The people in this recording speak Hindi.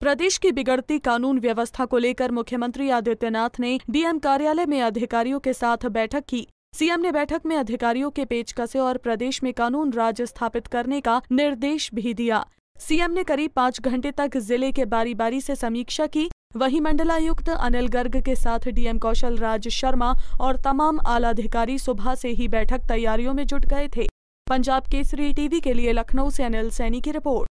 प्रदेश की बिगड़ती कानून व्यवस्था को लेकर मुख्यमंत्री आदित्यनाथ ने डीएम कार्यालय में अधिकारियों के साथ बैठक की सीएम ने बैठक में अधिकारियों के पेच कसे और प्रदेश में कानून राज स्थापित करने का निर्देश भी दिया सीएम ने करीब पाँच घंटे तक जिले के बारी बारी से समीक्षा की वहीं मंडलायुक्त अनिल गर्ग के साथ डीएम कौशल राज शर्मा और तमाम आला अधिकारी सुबह से ही बैठक तैयारियों में जुट गए थे पंजाब केसरी टीवी के लिए लखनऊ से अनिल सैनी की रिपोर्ट